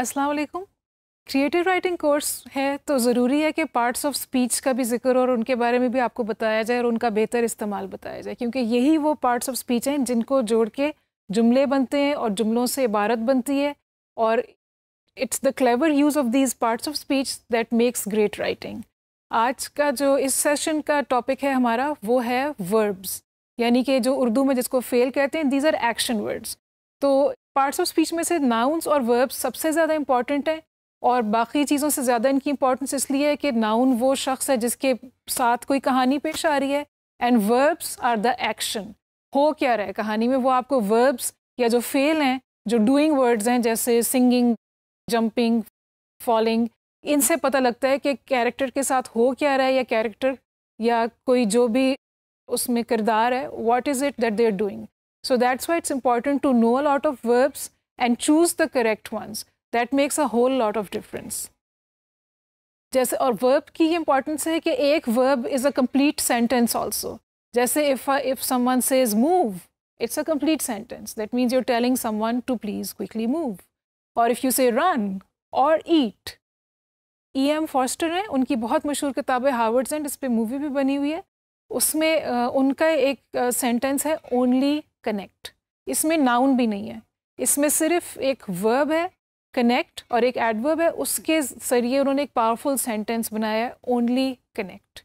अस्सलाम वालेकुम creative writing course है तो ज़रूरी है कि पार्ट्स ऑफ स्पीच का भी जिक्र और उनके बारे में भी आपको बताया जाए और उनका बेहतर इस्तेमाल बताया जाए क्योंकि यही वो पार्ट्स ऑफ स्पीच हैं जिनको जोड़ के जुमले बनते हैं और जुमलों से इबारत बनती है और it's the clever use of these parts of speech that makes great writing आज का जो इस सेशन का टॉपिक है हमारा वो है वर्ब्स यानी कि जो उर्दू में जिसको फेल कहते हैं दीज आर एक्शन वर्ड्स तो पार्ट्स ऑफ स्पीच में से नाउन्स और वर्ब्स सबसे ज़्यादा इंपॉर्टेंट हैं और बाकी चीज़ों से ज़्यादा इनकी इंपॉर्टेंस इसलिए है कि नाउन वो शख्स है जिसके साथ कोई कहानी पेश आ रही है and verbs are the action हो क्या रहा है कहानी में वो आपको वर्ब्स या जो फेल हैं जो डूइंग वर्ड्स हैं जैसे सिंगिंग जंपिंग फॉलिंग इनसे पता लगता है कि कैरेक्टर के साथ हो क्या रहा है या कैरेक्टर या कोई जो भी उसमें किरदार है what is it that they are doing So that's why it's important to know a lot of verbs and choose the correct ones. That makes a whole lot of difference. जैसे और verb की importance है कि एक verb is a complete sentence also. जैसे if if someone says move, it's a complete sentence. That means you're telling someone to please quickly move. Or if you say run or eat. E M M हैं उनकी बहुत मशहूर किताब है Harvard's and इस पर भी बनी हुई है उसमें उनका एक sentence है only कनेक्ट इसमें नाउन भी नहीं है इसमें सिर्फ एक वर्ब है कनेक्ट और एक एडवर्ब है उसके जरिए उन्होंने एक पावरफुल सेंटेंस बनाया है ओनली कनेक्ट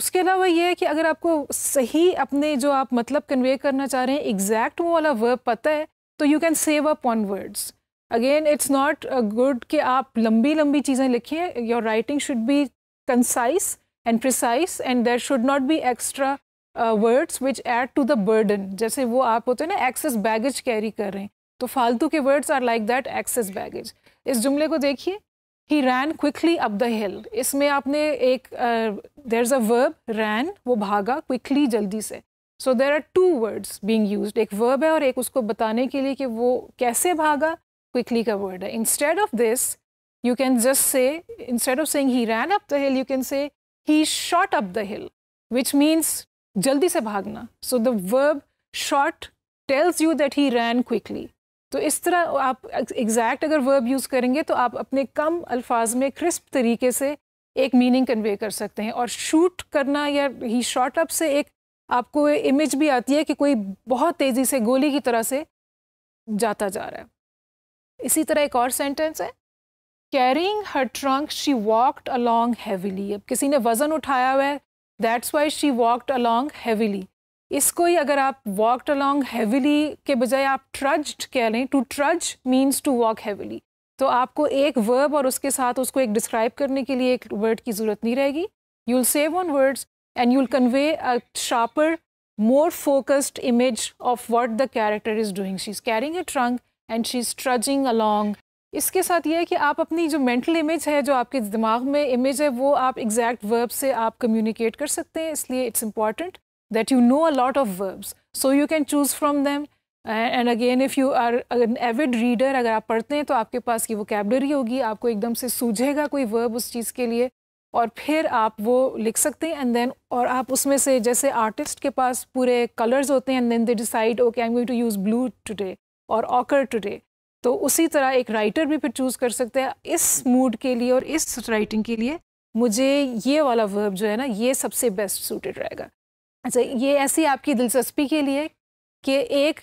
उसके अलावा ये है कि अगर आपको सही अपने जो आप मतलब कन्वे करना चाह रहे हैं एग्जैक्ट वो वाला वर्ब पता है तो you can save up on words again it's not good कि आप लंबी लंबी चीज़ें लिखें your writing should be concise and precise and there should not be extra words which add to the burden जैसे वो आप होते हैं ना एक्सेस बैगेज कैरी कर रहे हैं तो फालतू के words are like that excess baggage इस जुमले को देखिए he ran quickly up the hill इसमें आपने एक देर इज़ अ वर्ब रैन वो भागा क्विकली जल्दी से so there are two words being use एक वर्ब है और एक उसको बताने के लिए कि वो कैसे भागा क्विकली का वर्ड है instead of this you can just say instead of saying he ran up the hill you can say he shot up the hill which means जल्दी से भागना so the verb shot tells you that he ran quickly तो इस तरह आप exact अगर verb use करेंगे तो आप अपने कम अल्फाज में क्रिस्प तरीके से एक मीनिंग कन्वे कर सकते हैं और शूट करना या ही शॉर्ट अप से एक आपको इमेज भी आती है कि कोई बहुत तेज़ी से गोली की तरह से जाता जा रहा है इसी तरह एक और सेंटेंस है carrying her trunk she walked along heavily अब किसी ने वज़न उठाया हुआ है that's why she walked along heavily इसको ही अगर आप वॉकड अलॉन्ग हैवीली के बजाय आप ट्रज्ड कह लें to trudge means to walk heavily तो आपको एक वर्ब और उसके साथ उसको एक डिस्क्राइब करने के लिए एक वर्ड की ज़रूरत नहीं रहेगी you will save on words and you will convey a sharper more focused image of what the character is doing. She's carrying a trunk and she's trudging along इसके साथ ये है कि आप अपनी जो मेंटल इमेज है जो आपके दिमाग में इमेज है वो आप एग्जैक्ट वर्ब से आप कम्युनिकेट कर सकते हैं इसलिए it's important that you know a lot of verbs so you can choose from them and again if you are an avid reader अगर आप पढ़ते हैं तो आपके पास वो कैबलरी होगी आपको एकदम से सूझेगा कोई वर्ब उस चीज़ के लिए और फिर आप वो लिख सकते हैं एंड देन और आप उसमें से जैसे आर्टिस्ट के पास पूरे कलर्स होते हैं and then they decide okay I am going to use blue today और ऑकर टुडे तो उसी तरह एक राइटर भी फिर चूज़ कर सकते हैं इस मूड के लिए और इस राइटिंग के लिए मुझे ये वाला वर्ब जो है ना ये सबसे बेस्ट सूटेड रहेगा अच्छा ये ऐसी आपकी दिलचस्पी के लिए कि एक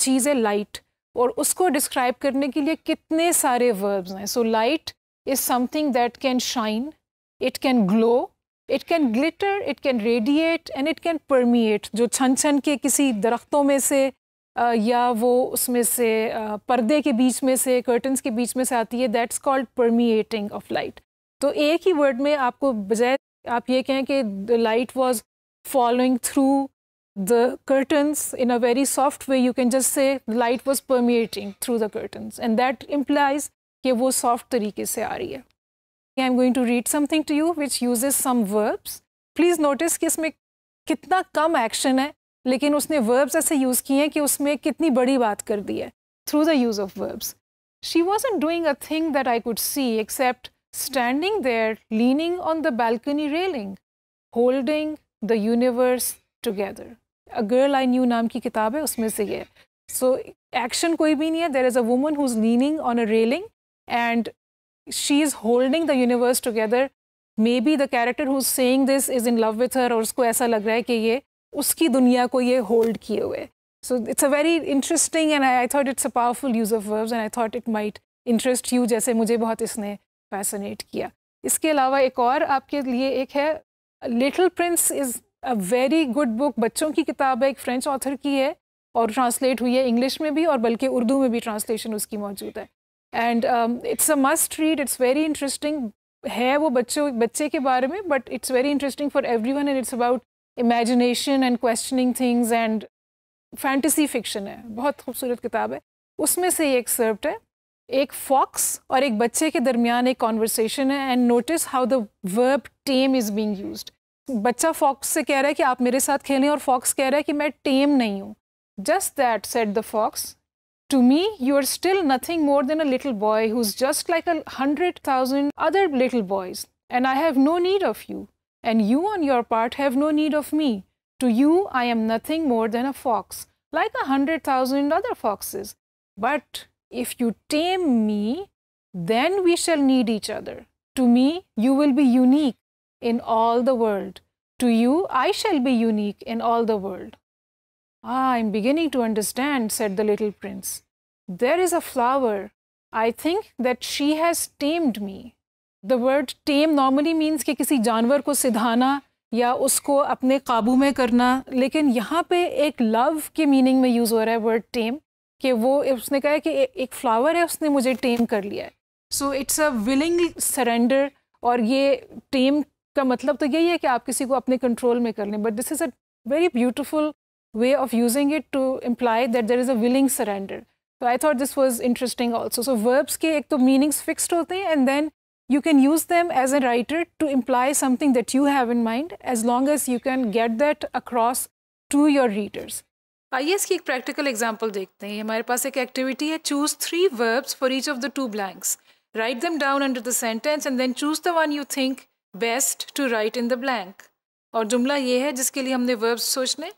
चीज़ है लाइट और उसको डिस्क्राइब करने के लिए कितने सारे वर्ब्स हैं so light is something that can shine it can glow it can glitter it can radiate and it can permeate जो छन छन के किसी दरख्तों में से या वो उसमें से पर्दे के बीच में से कर्टन्स के बीच में से आती है that's called permeating of light तो एक ही वर्ड में आपको बजाय आप ये कहें कि the light was following through the curtains in a very soft way you can just say light was permeating through the curtains and that implies कि वो सॉफ्ट तरीके से आ रही है I am going to read something to you which uses some verbs please notice कि इसमें कितना कम एक्शन है लेकिन उसने वर्ब्स ऐसे यूज़ किए हैं कि उसमें कितनी बड़ी बात कर दी है through the use of verbs she was an doing a thing that I could see except standing there leaning on the balcony railing holding the universe together a girl I knew नाम की किताब है उसमें से ये so action कोई भी नहीं है there is a woman who is leaning on a railing and she is holding the universe together maybe the character who saying this is in love with her और उसको ऐसा लग रहा है कि ये उसकी दुनिया को ये होल्ड किए हुए so it's a very interesting and I thought it's a powerful use of verbs and I thought it might interest you जैसे मुझे बहुत इसने फैसनेट किया इसके अलावा एक और आपके लिए एक है Little Prince is a very good book बच्चों की किताब है एक फ्रेंच ऑथर की है और ट्रांसलेट हुई है इंग्लिश में भी और बल्कि उर्दू में भी ट्रांसलेशन उसकी मौजूद है and it's a must read it's very interesting है वो बच्चों बच्चे के बारे में but it's very interesting for everyone and it's about imagination and questioning things and fantasy fiction है बहुत खूबसूरत किताब है उसमें से ये एक्सर्प्ट है एक फॉक्स और एक बच्चे के दरमियान एक कॉन्वर्सेशन है and notice how the verb tame is being use बच्चा फॉक्स से कह रहा है कि आप मेरे साथ खेलें और फॉक्स कह रहा है कि मैं टेम नहीं हूँ just that said the fox To me, you are still nothing more than a little boy who's just like a hundred thousand other little boys, and I have no need of you and you on your part have no need of me. To you I am nothing more than a fox, like a hundred thousand other foxes. But if you tame me, then we shall need each other. To me you will be unique in all the world. To you I shall be unique in all the world. Ah, I am beginning to understand, said the little prince. There is a flower. I think that she has tamed me. The word tame normally means कि किसी जानवर को सिधाना या उसको अपने काबू में करना लेकिन यहाँ पे एक लव के मीनिंग में यूज़ हो रहा है वर्ड टेम कि वो उसने कहा है कि एक फ़्लावर है उसने मुझे टेम कर लिया है so it's a willing surrender और ये टेम का मतलब तो यही है कि आप किसी को अपने कंट्रोल में कर लें but this is a very beautiful way of using it to imply that there is a willing surrender तो I thought this was interesting also so verbs के एक तो मीनिंग्स फिक्सड होते हैं and then you can use them as a writer to imply something that you have in mind as long as you can get that across to your readers. आइए इसकी एक practical example देखते हैं हमारे पास एक activity है choose three verbs for each of the two blanks write them down under the sentence and then choose the one you think best to write in the blank और जुमला ये है जिसके लिए हमने वर्ब्स सोचने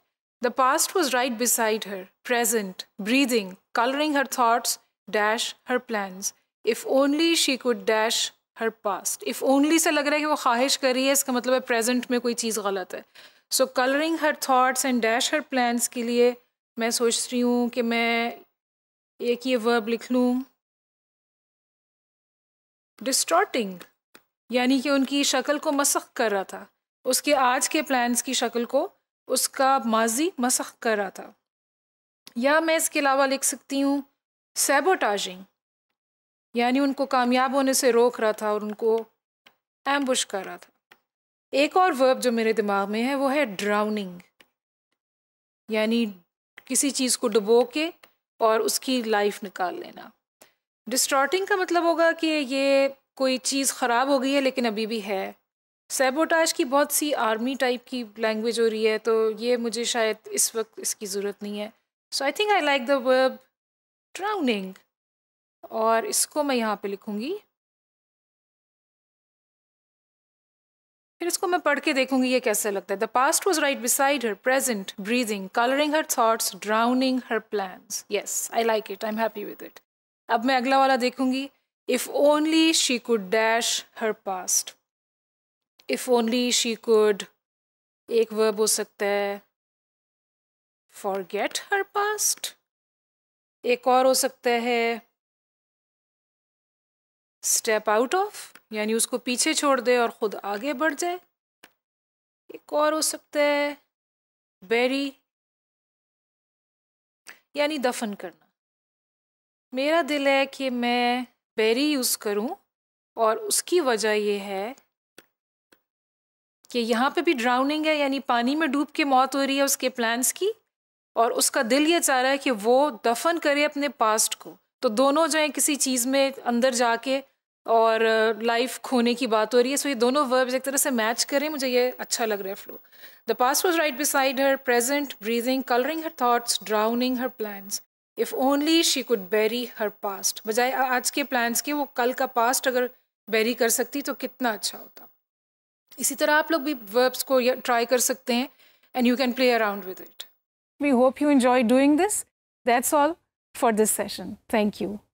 the past was right beside her present breathing colouring her thoughts dash her plans if only she could dash her past if only से लग रहा है कि वो ख्वाहिश कर रही है इसका मतलब है प्रेजेंट में कोई चीज़ गलत है so colouring her thoughts and dash her plans के लिए मैं सोच रही हूँ कि मैं एक ये वर्ब लिख लूँ डिस्टॉटिंग यानी कि उनकी शक्ल को मसख कर रहा था उसके आज के प्लान्स की शक्ल को उसका माजी मसख कर रहा था या मैं इसके अलावा लिख सकती हूँ सेबोटाजिंग यानी उनको कामयाब होने से रोक रहा था और उनको एम्बुश कर रहा था एक और वर्ब जो मेरे दिमाग में है वो है ड्राउनिंग यानी किसी चीज़ को डुबो के और उसकी लाइफ निकाल लेना डिस्ट्रॉटिंग का मतलब होगा कि ये कोई चीज़ ख़राब हो गई है लेकिन अभी भी है सेबोटाज की बहुत सी आर्मी टाइप की लैंग्वेज हो रही है तो ये मुझे शायद इस वक्त इसकी ज़रूरत नहीं है so I think I like the verb drowning और इसको मैं यहाँ पे लिखूँगी फिर इसको मैं पढ़ के देखूंगी ये कैसे लगता है the past was right beside her present breathing colouring her thoughts drowning her plan yes I like it I am happy with it अब मैं अगला वाला देखूंगी if only she could dash her past if only she could एक verb हो सकता है for get her past एक और हो सकता है स्टेप आउट ऑफ यानी उसको पीछे छोड़ दे और ख़ुद आगे बढ़ जाए एक और हो सकता है बेरी यानी दफन करना मेरा दिल है कि मैं बेरी यूज़ करूं और उसकी वजह यह है कि यहाँ पे भी ड्राउनिंग है यानी पानी में डूब के मौत हो रही है उसके प्लान्स की और उसका दिल ये चाह रहा है कि वो दफन करे अपने पास्ट को तो दोनों जाएं किसी चीज़ में अंदर जाके और लाइफ खोने की बात हो रही है सो ये दोनों वर्ब्स एक तरह से मैच करें मुझे ये अच्छा लग रहा है flow the past was right beside her present breathing colouring her thoughts drowning her plans if only she could bury her past बजाय आज के प्लान्स के वो कल का पास्ट अगर बेरी कर सकती तो कितना अच्छा होता इसी तरह आप लोग भी वर्ब्स को ट्राई कर सकते हैं and you can play around with it we hope you enjoy doing this that's all for this session thank you